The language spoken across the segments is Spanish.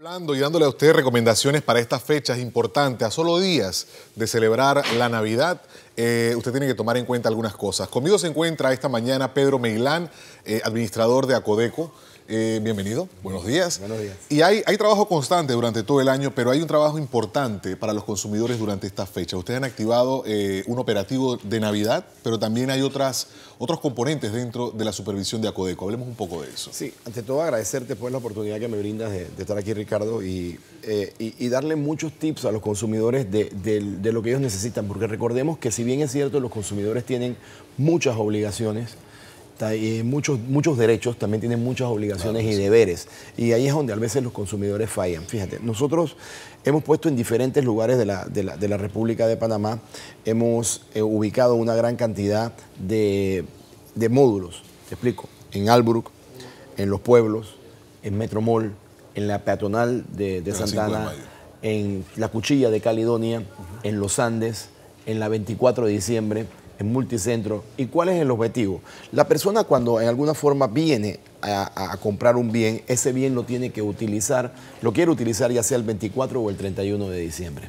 Hablando y dándole a usted recomendaciones para estas fechas importantes, a solo días de celebrar la Navidad, eh, usted tiene que tomar en cuenta algunas cosas. Conmigo se encuentra esta mañana Pedro Meilán, eh, administrador de Acodeco, eh, bienvenido, buenos días. Buenos días. Y hay, trabajo constante durante todo el año, pero hay un trabajo importante para los consumidores durante esta fecha. Ustedes han activado eh, un operativo de Navidad, pero también hay otras, otros componentes dentro de la supervisión de Acodeco. Hablemos un poco de eso. Sí, ante todo agradecerte por pues, la oportunidad que me brindas de, estar aquí, Ricardo, eh, y, y, darle muchos tips a los consumidores de, de lo que ellos necesitan, porque recordemos que si bien es cierto, los consumidores tienen muchas obligaciones, y eh, muchos, muchos derechos también tienen muchas obligaciones y deberes. Y ahí es donde a veces los consumidores fallan. Fíjate, nosotros hemos puesto en diferentes lugares de la, República de Panamá, hemos eh, ubicado una gran cantidad de, módulos. Te explico. En Albrook, en los pueblos, en Metromol, en la peatonal de, Santana, en la cuchilla de Caledonia, en los Andes, en la 24 de diciembre en multicentro. ¿Y cuál es el objetivo? La persona cuando en alguna forma viene a, a, comprar un bien, ese bien lo tiene que utilizar, lo quiere utilizar ya sea el 24 o el 31 de diciembre.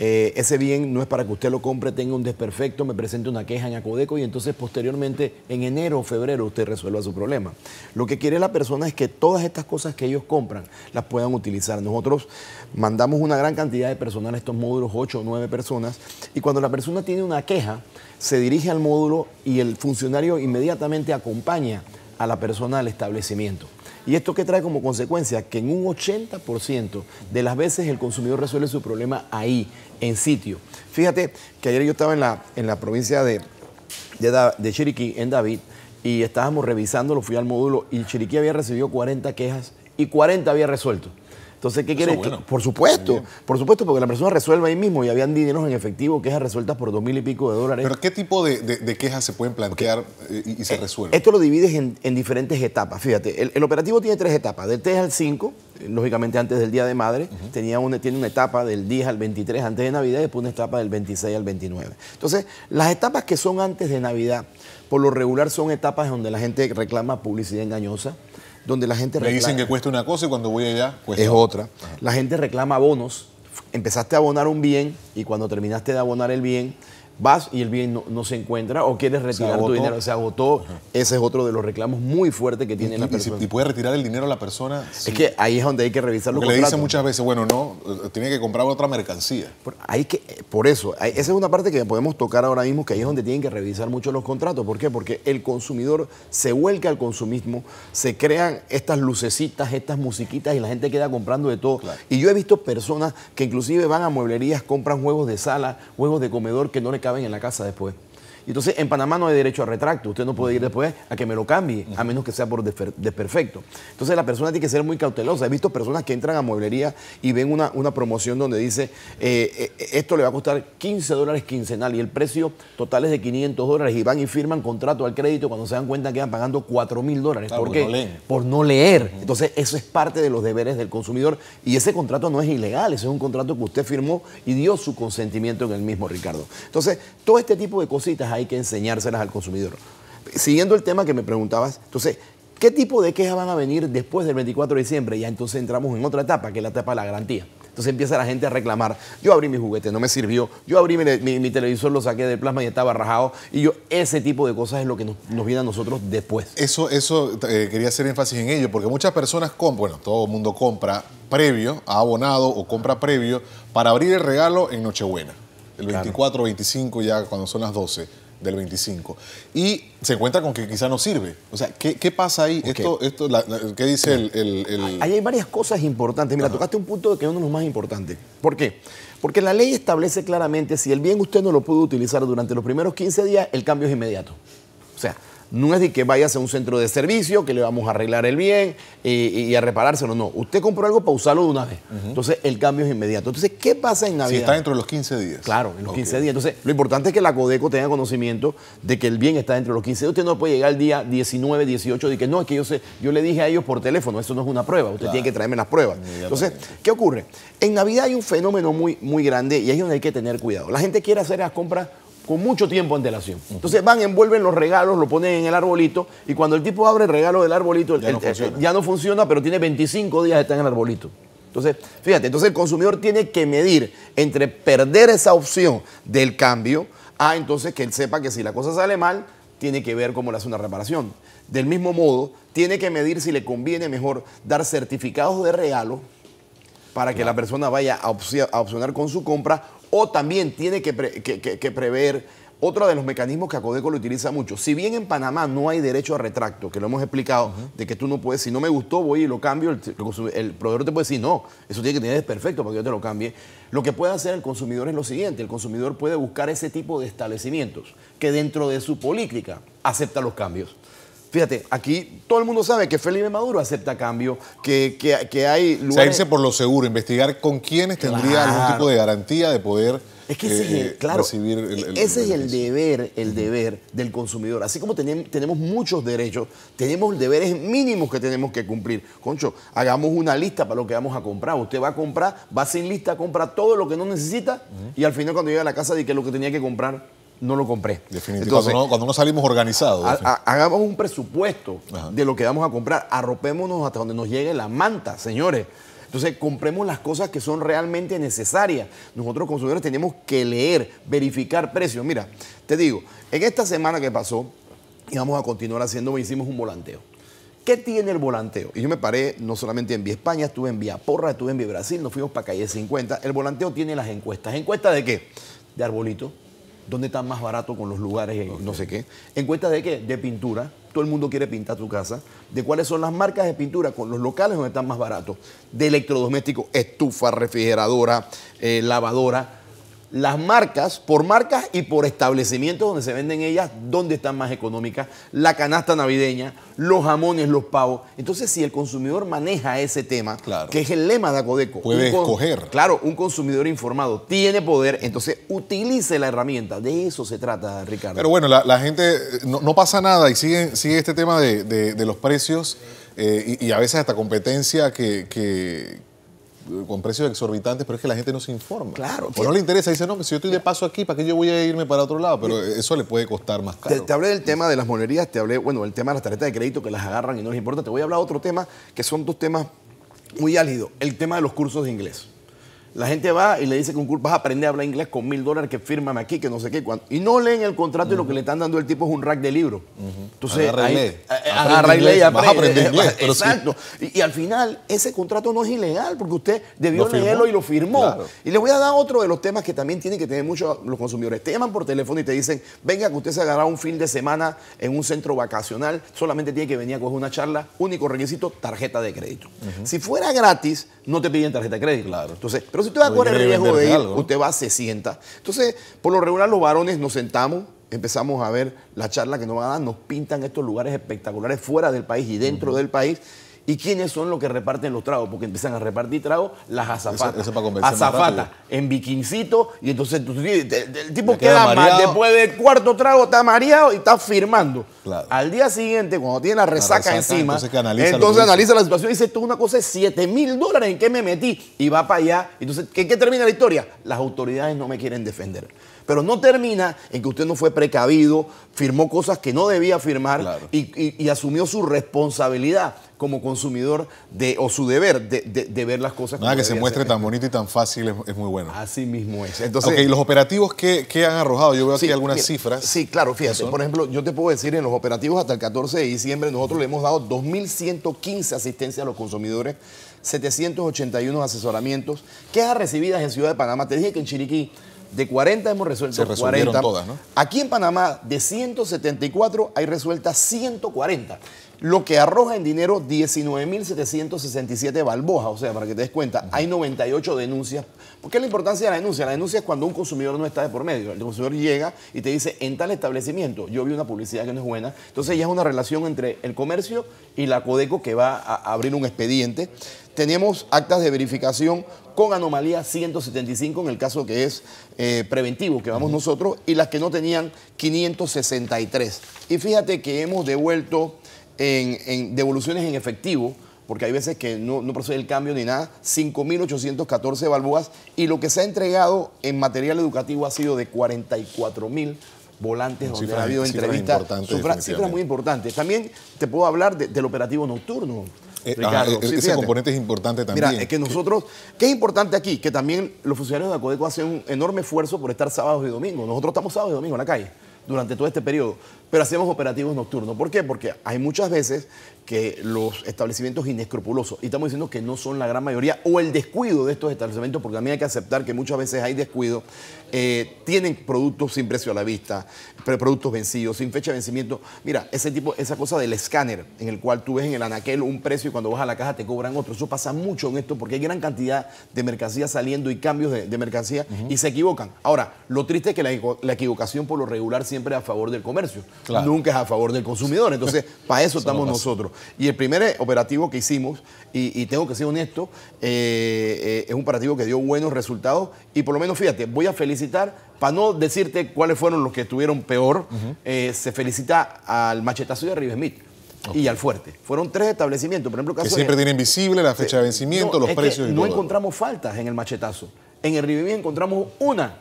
Eh, ese bien no es para que usted lo compre, tenga un desperfecto, me presente una queja en Acodeco y entonces posteriormente en enero o febrero usted resuelva su problema. Lo que quiere la persona es que todas estas cosas que ellos compran las puedan utilizar. Nosotros mandamos una gran cantidad de personal a estos módulos, 8 o 9 personas, y cuando la persona tiene una queja, se dirige al módulo y el funcionario inmediatamente acompaña a la persona al establecimiento. ¿Y esto qué trae como consecuencia? Que en un 80% de las veces el consumidor resuelve su problema ahí, en sitio. Fíjate que ayer yo estaba en la, en la provincia de, de, Chiriquí, en David, y estábamos lo fui al módulo y Chiriquí había recibido 40 quejas y 40 había resuelto. Entonces, ¿qué quiere Por supuesto, por supuesto, porque la persona resuelve ahí mismo y habían dineros en efectivo, quejas resueltas por dos mil y pico de dólares. Pero ¿qué tipo de, quejas se pueden plantear eh, y, se eh, resuelven? Esto lo divides en, diferentes etapas. Fíjate, el, operativo tiene tres etapas, del 3 al 5, eh, lógicamente antes del Día de Madre, una, tiene una etapa del 10 al 23 antes de Navidad y después una etapa del 26 al 29. Entonces, las etapas que son antes de Navidad, por lo regular son etapas donde la gente reclama publicidad engañosa, donde la gente reclama. Me dicen que cuesta una cosa y cuando voy allá cuesta Es otra. La gente reclama bonos. Empezaste a abonar un bien y cuando terminaste de abonar el bien, vas y el bien no, se encuentra o quieres retirar tu dinero. Se agotó. Ese es otro de los reclamos muy fuertes que tiene la persona. Y, puede retirar el dinero a la persona. Es que ahí es donde hay que revisar los contratos le dicen muchas veces, bueno, no, eh, tiene que comprar otra mercancía. Por, hay que, eh, por eso, esa es una parte que podemos tocar ahora mismo, que ahí es donde tienen que revisar mucho los contratos. ¿Por qué? Porque el consumidor se vuelca al consumismo, se crean estas lucecitas, estas musiquitas y la gente queda comprando de todo. Y yo he visto personas que inclusive van a mueblerías, compran juegos de sala, juegos de comedor que no le ven en la casa después entonces en Panamá no hay derecho a retracto. Usted no puede ir después a que me lo cambie, a menos que sea por desperfecto. Entonces la persona tiene que ser muy cautelosa. He visto personas que entran a mueblería y ven una, una promoción donde dice, eh, eh, esto le va a costar 15 dólares quincenal y el precio total es de 500 dólares y van y firman contrato al crédito cuando se dan cuenta que van pagando 4 mil dólares. Ah, ¿Por qué? No por no leer. Entonces eso es parte de los deberes del consumidor y ese contrato no es ilegal, ese es un contrato que usted firmó y dio su consentimiento en el mismo, Ricardo. Entonces, todo este tipo de cositas hay que enseñárselas al consumidor. Siguiendo el tema que me preguntabas, entonces, ¿qué tipo de quejas van a venir después del 24 de diciembre? Ya entonces entramos en otra etapa, que es la etapa de la garantía. Entonces empieza la gente a reclamar. Yo abrí mi juguete, no me sirvió. Yo abrí mi, televisor, lo saqué del plasma y estaba rajado. Y yo, ese tipo de cosas es lo que nos, viene a nosotros después. Eso, eso eh, quería hacer énfasis en ello, porque muchas personas compran, bueno, todo el mundo compra previo, abonado o compra previo para abrir el regalo en Nochebuena. El 24, 25, ya cuando son las 12 del 25. Y se encuentra con que quizá no sirve. O sea, ¿qué, pasa ahí? Esto, esto, ¿Qué dice el, Ahí hay varias cosas importantes. Mira, tocaste un punto que es uno de los más importantes. ¿Por qué? Porque la ley establece claramente si el bien usted no lo pudo utilizar durante los primeros 15 días, el cambio es inmediato. O sea, no es de que vayas a un centro de servicio, que le vamos a arreglar el bien y, a reparárselo. No, usted compró algo para usarlo de una vez. Entonces, el cambio es inmediato. Entonces, ¿qué pasa en Navidad? Si está dentro de los 15 días. Claro, en los 15 días. Entonces, lo importante es que la Codeco tenga conocimiento de que el bien está dentro de los 15 días. Usted no puede llegar el día 19, 18 y que no, es que yo, sé, yo le dije a ellos por teléfono, eso no es una prueba, usted tiene que traerme las pruebas. Entonces, ¿qué ocurre? En Navidad hay un fenómeno muy, muy grande y ahí es donde hay que tener cuidado. La gente quiere hacer las compras con mucho tiempo antelación. Entonces van, envuelven los regalos, lo ponen en el arbolito y cuando el tipo abre el regalo del arbolito, ya, no, funciona. pero tiene 25 días de estar en el arbolito. Entonces, fíjate, entonces el consumidor tiene que medir entre perder esa opción del cambio a entonces que él sepa que si la cosa sale mal, tiene que ver cómo le hace una reparación. Del mismo modo, tiene que medir si le conviene mejor dar certificados de regalo para que la persona vaya a, opcionar con su compra o también tiene que, prever otro de los mecanismos que Acodeco lo utiliza mucho. Si bien en Panamá no hay derecho a retracto, que lo hemos explicado, de que tú no puedes, si no me gustó, voy y lo cambio, el, proveedor te puede decir, no, eso tiene que tener perfecto para que yo te lo cambie. Lo que puede hacer el consumidor es lo siguiente, el consumidor puede buscar ese tipo de establecimientos que dentro de su política acepta los cambios. Fíjate, aquí todo el mundo sabe que Felipe Maduro acepta cambio, que, hay lugares... irse por lo seguro, investigar con quiénes tendría algún tipo de garantía de poder es que es claro, Ese es el eh, deber, el deber del consumidor. Así como tenemos muchos derechos, tenemos deberes mínimos que tenemos que cumplir. Concho, hagamos una lista para lo que vamos a comprar. Usted va a comprar, va sin lista, compra todo lo que no necesita y al final cuando llega a la casa dice que lo que tenía que comprar no lo compré. Definitivamente. cuando, no, salimos organizados. hagamos un presupuesto de lo que vamos a comprar. Arropémonos hasta donde nos llegue la manta, señores. Entonces, compremos las cosas que son realmente necesarias. Nosotros consumidores tenemos que leer, verificar precios. Mira, te digo, en esta semana que pasó, y vamos a continuar haciendo, hicimos un volanteo. ¿Qué tiene el volanteo? Y yo me paré no solamente en Vía España, estuve en Vía Porra, estuve en Vía Brasil, nos fuimos para calle 50. El volanteo tiene las encuestas. ¿Encuestas de qué? De arbolito, dónde están más baratos con los lugares, eh, no sé qué. En cuenta de qué? De pintura. Todo el mundo quiere pintar su casa. De cuáles son las marcas de pintura con los locales donde están más baratos. De electrodomésticos, estufa, refrigeradora, eh, lavadora las marcas, por marcas y por establecimientos donde se venden ellas, dónde están más económicas, la canasta navideña, los jamones, los pavos. Entonces, si el consumidor maneja ese tema, que es el lema de Acodeco, puede escoger. Claro, un consumidor informado tiene poder, entonces utilice la herramienta. De eso se trata, Ricardo. Pero bueno, la, gente eh, no, pasa nada y sigue, sigue este tema de, los precios eh, y, a veces hasta competencia que con precios exorbitantes, pero es que la gente no se informa. Claro. O no le interesa, dice, no, pues si yo estoy de paso aquí, ¿para qué yo voy a irme para otro lado? Pero eso le puede costar más caro. Te, hablé del tema de las monerías, te hablé, bueno, el tema de las tarjetas de crédito que las agarran y no les importa. Te voy a hablar de otro tema que son dos temas muy álgidos. El tema de los cursos de inglés. La gente va y le dice que un curso vas a aprender a hablar inglés con mil dólares, que fírmame aquí, que no sé qué. cuánto y no leen el contrato y lo que le están dando el tipo es un rack de libro. Entonces, eh, a, aprender eh, eh, exacto. Y, al final, ese contrato no es ilegal porque usted debió leerlo y lo firmó. Y le voy a dar otro de los temas que también tienen que tener muchos los consumidores. Te llaman por teléfono y te dicen, venga que usted se agarrará un fin de semana en un centro vacacional, solamente tiene que venir a coger una charla, único requisito, tarjeta de crédito. Si fuera gratis, no te piden tarjeta de crédito. Claro. Entonces, pero si usted va a correr el riesgo de ir, usted va, se sienta. Entonces, por lo regular los varones nos sentamos, empezamos a ver la charla que nos van a dar, nos pintan estos lugares espectaculares fuera del país y dentro del país. ¿Y quiénes son los que reparten los tragos? Porque empiezan a repartir tragos las azafatas. Eso, azafatas en bikincito. Y entonces el, tipo que queda mal. Después del cuarto trago está mareado y está firmando. Al día siguiente, cuando tiene la resaca, encima, entonces, analiza, la situación y dice, tú una cosa de 7 mil dólares, ¿en qué me metí? Y va para allá. Entonces, ¿en qué termina la historia? Las autoridades no me quieren defender. Pero no termina en que usted no fue precavido, firmó cosas que no debía firmar y, asumió su responsabilidad como consumidor de, o su deber de, ver las cosas. Nada que se muestre tan bonito y tan fácil es, muy bueno. Así mismo es. Entonces, ¿y los operativos que, han arrojado? Yo veo aquí algunas cifras. Sí, claro, fíjate. Por ejemplo, yo te puedo decir en los operativos hasta el 14 de diciembre, nosotros le hemos dado 2.115 asistencias a los consumidores, 781 asesoramientos, quejas recibidas en Ciudad de Panamá. Te dije que en Chiriquí de 40 hemos resuelto 40. Aquí en Panamá, de 174 hay resueltas 140 lo que arroja en dinero 19.767 balbojas. O sea, para que te des cuenta, hay 98 denuncias. ¿Por qué la importancia de la denuncia? La denuncia es cuando un consumidor no está de por medio. El consumidor llega y te dice, en tal establecimiento, yo vi una publicidad que no es buena. Entonces ya es una relación entre el comercio y la Codeco que va a abrir un expediente. Tenemos actas de verificación con anomalía 175 en el caso que es eh, preventivo, que vamos nosotros, y las que no tenían 563. Y fíjate que hemos devuelto en, devoluciones en efectivo, porque hay veces que no, procede el cambio ni nada, 5.814 balboas y lo que se ha entregado en material educativo ha sido de 44.000 volantes donde ha habido entrevistas. Cifras cifra muy importante También te puedo hablar del operativo nocturno. Eh, Ricardo. E-, ese componente es importante también. Mira, es que nosotros, ¿qué es importante aquí? Que también los funcionarios de Acodeco hacen un enorme esfuerzo por estar sábados y domingos. Nosotros estamos sábados y domingos en la calle durante todo este periodo pero hacemos operativos nocturnos. ¿Por qué? Porque hay muchas veces que los establecimientos inescrupulosos, y estamos diciendo que no son la gran mayoría, o el descuido de estos establecimientos, porque también hay que aceptar que muchas veces hay descuido, eh, tienen productos sin precio a la vista, productos vencidos, sin fecha de vencimiento. Mira, ese tipo, esa cosa del escáner, en el cual tú ves en el anaquel un precio y cuando vas a la caja te cobran otro. Eso pasa mucho en esto porque hay gran cantidad de mercancía saliendo y cambios de, mercancías mercancía y se equivocan. Ahora, lo triste es que la, la equivocación por lo regular siempre es a favor del comercio nunca es a favor del consumidor. Entonces, para eso, estamos nosotros. Y el primer eh, operativo que hicimos, y, tengo que ser honesto, eh, eh, es un operativo que dio buenos resultados y por lo menos, fíjate, voy a felicitar, para no decirte cuáles fueron los que estuvieron peor, se felicita al machetazo de Rivesmith. y al fuerte. Fueron tres establecimientos, por ejemplo, que siempre tienen visible la fecha de vencimiento, los precios y No encontramos faltas en el machetazo. En el Rivimí encontramos una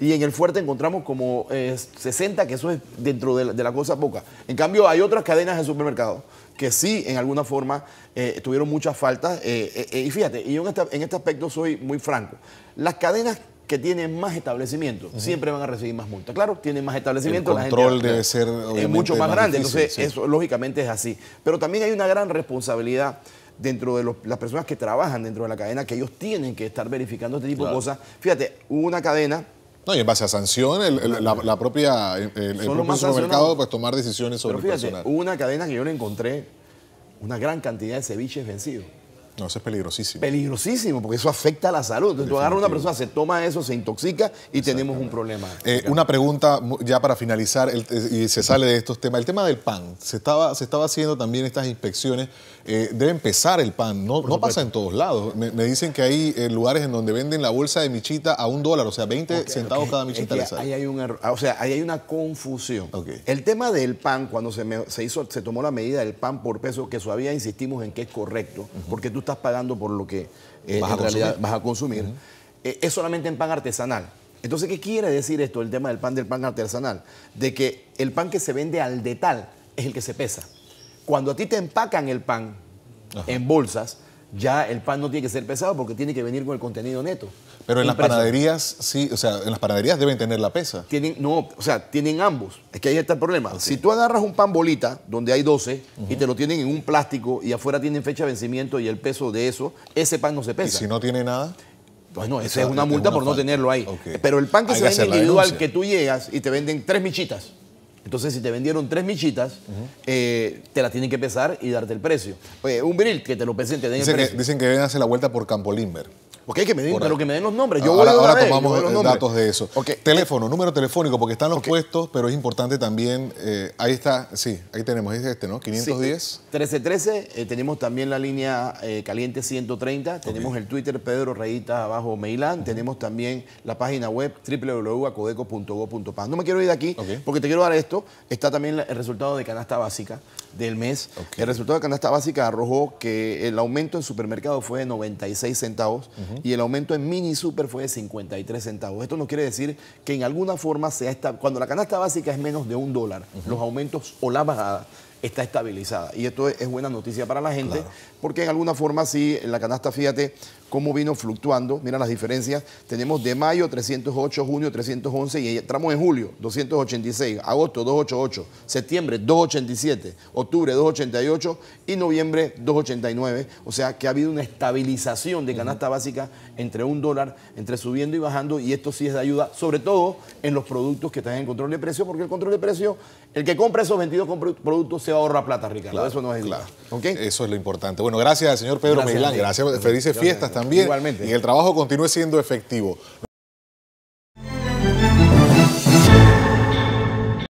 y en el fuerte encontramos como 60, eh, que eso es dentro de la, cosa poca. En cambio, hay otras cadenas de supermercados que sí, en alguna forma, eh, tuvieron muchas faltas. Eh, y fíjate, y yo en este, aspecto soy muy franco. Las cadenas que tienen más establecimientos siempre van a recibir más multas. Claro, tienen más establecimientos. El control debe ser mucho más, grande. Entonces, eso lógicamente es así. Pero también hay una gran responsabilidad dentro de las personas que trabajan dentro de la cadena, que ellos tienen que estar verificando este tipo de cosas. Fíjate, una cadena no, y en base a sanción, el, la, propia, propio supermercado pues, tomar decisiones sobre personal. Hubo una cadena que yo le encontré una gran cantidad de ceviches vencidos. No, eso es peligrosísimo. Peligrosísimo, porque eso afecta a la salud. Entonces tú una persona, se toma eso, se intoxica y tenemos un problema. Eh, una pregunta ya para finalizar eh, y se sale de estos temas. El tema del pan. Se estaba, se estaba haciendo también estas inspecciones. Eh, debe empezar el pan. No, no pasa en todos lados. Me, dicen que hay eh, lugares en donde venden la bolsa de michita a un dólar, o sea, 20 centavos cada michita. ahí hay un ah, O sea, ahí hay una confusión. El tema del pan, cuando se, se, hizo, se tomó la medida del pan por peso, que todavía insistimos en que es correcto, porque tú estás pagando por lo que eh, vas a consumir, eh, es solamente en pan artesanal. Entonces, ¿qué quiere decir esto, el tema del pan del pan artesanal? De que el pan que se vende al detal es el que se pesa. Cuando a ti te empacan el pan en bolsas, ya el pan no tiene que ser pesado porque tiene que venir con el contenido neto. Pero en las panaderías, sí, o sea, en las panaderías deben tener la pesa. Tienen, no, o sea, tienen ambos. Es que ahí está el problema. Si tú agarras un pan bolita, donde hay 12, y te lo tienen en un plástico y afuera tienen fecha de vencimiento y el peso de eso, ese pan no se pesa. ¿Y si no tiene nada? Pues no, esa es una multa por no tenerlo ahí. Pero el pan que se vende individual, que tú llegas y te venden tres michitas. Entonces, si te vendieron tres michitas, eh, te la tienen que pesar y darte el precio. Oye, eh, un viril que te lo pesen, te den dicen el precio. dicen que deben hacer la vuelta por Campo porque hay que medir, pero que me den los nombres. Yo ah, ahora, voy a ahora tomamos los eh, datos de eso. Teléfono, número telefónico, porque están los puestos, pero es importante también. Eh, ahí está, sí, ahí tenemos, es este, ¿no? 510. 1313, eh, tenemos también la línea caliente 130, tenemos el Twitter Pedro reyita abajo Meilán, tenemos también la página web www.acodeco.go.pa. No me quiero ir de aquí, porque te quiero dar esto. Está también el resultado de canasta básica del mes. El resultado de canasta básica arrojó que el aumento en supermercado fue de 96 centavos y el aumento en mini super fue de 53 centavos. Esto no quiere decir que en alguna forma sea esta cuando la canasta básica es menos de un dólar, los aumentos o la bajada está estabilizada. Y esto es buena noticia para la gente, porque en alguna forma sí, la canasta, fíjate, cómo vino fluctuando. Mira las diferencias. Tenemos de mayo 308, junio 311 y entramos en julio 286, agosto 288, septiembre 287, octubre 288 y noviembre 289. O sea que ha habido una estabilización de canasta básica entre un dólar, entre subiendo y bajando y esto sí es de ayuda, sobre todo en los productos que están en control de precio, porque el control de precio, el que compra esos 22 productos se ahorra plata, Ricardo. eso no es claro. ¿Okay? Eso es lo importante. Bueno, gracias, señor Pedro Milán. Gracias, felices fiestas también. Igualmente. Y el trabajo continúe siendo efectivo.